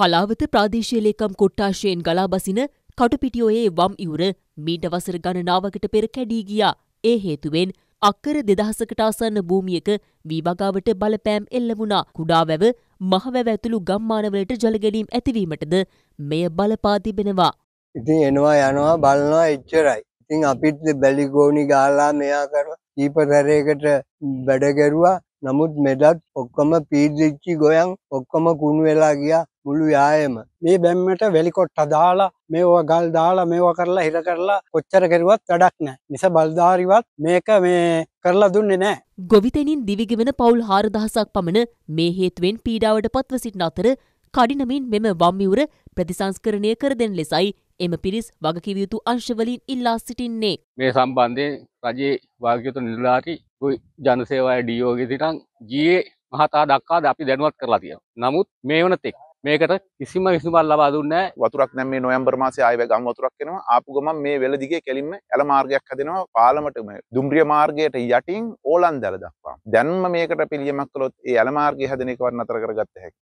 හලාවත ප්‍රාදේශීය ලේකම් කොට්ටාශයෙන් ගලා බසින කටුපිටියෝයේ වම් ඉවුර මීට වසර ගණනාවකට පෙර කැඩී ගියා. ඒ හේතුවෙන් අක්කර දෙදහසකට ආසන්න භූමියක වීවගාවට බලපෑම් එල්ල වුණා. කුඩා වැව මහවැව ඇතුළු ගම්මානවලට ජලගැලීම් ඇතිවීමටද මෙය බලපා තිබෙනවා. ඉතින් එනවා යනවා බලනවා එච්චරයි. ඉතින් අපිත් බැලි ගෝනි ගාලා මෙයා කරලා කීපතරයකට වැඩ කරුවා. නමුත් මෙදත් ඔක්කොම පීදිච්චි ගොයන් ඔක්කොම කුණු වෙලා ගියා මුළු යායම. මේ බැම්මට වැලිකොට්ට දාලා මේවා ගල් දාලා මේවා කරලා හිර කරලා කොච්චර කෙරුවත් වැඩක් නැහැ. නිසා බල්දාරිවත් මේක මේ කරලා දුන්නේ නැහැ. ගොවිතැනින් දිවිගෙවන පවුල් 4000ක් පමණ මේ හේතුවෙන් පීඩාවට පත්ව සිටින අතර කඩිනමින් මෙම වම්මිවුර ප්‍රතිසංස්කරණය කර දෙන ලෙසයි එම පිරිස් වගකිවයුතු අංශවලින් ඉල්ලා සිටින්නේ. මේ සම්බන්ධයෙන් රජයේ වාග්‍යතු නිලාරි ජනසේවාය ඩියෝගෙ සිටන් ජයේ මහතා දක්කාද අපි දැනුවත් කරලා තියෙන. නමුත් මේ වනතෙක් මේකට කිසිම විසුමල් ලබා දුන්නේ වතුරක් දැන් මේ නොවැම්බර් මාසේ ආයෙ ගම් වතුරක් එනවා ආපු ගමන් මේ වෙල දිගේ කෙලින්ම ඇල මාර්ගයක් හදෙනවා පාලමටම දුම්රිය මාර්ගයට යටින් ඕලන්දැල දක්වා දැන්ම මේකට පිළියමක් කළොත් ඒ ඇල මාර්ගය හැදෙන එකවත් නතර කරගත්ත හැකි